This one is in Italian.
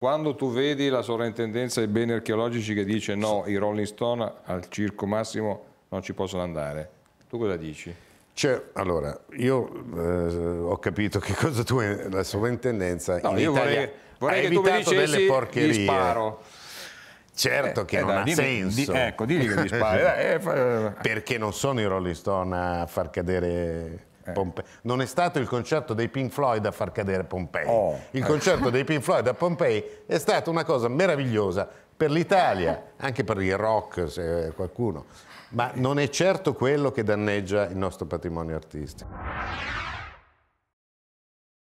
Quando tu vedi la sovrintendenza dei beni archeologici che dice no, i Rolling Stone al circo massimo non ci possono andare, tu cosa dici? Cioè, allora, io eh, ho capito che cosa tu hai, la sovrintendenza no, in io Italia vorrei, vorrei ha che tu mi porcherie. sparo. Certo eh, che eh, non dai, ha dimmi, senso. Di, ecco, digli che mi sparo. Eh, Perché non sono i Rolling Stone a far cadere eh. Pompe- non è stato il concerto dei Pink Floyd a far cadere Pompei. Oh. Il eh. concerto dei Pink Floyd a Pompei è stata una cosa meravigliosa per l'Italia, eh. anche per il rock, se qualcuno, ma non è certo quello che danneggia il nostro patrimonio artistico.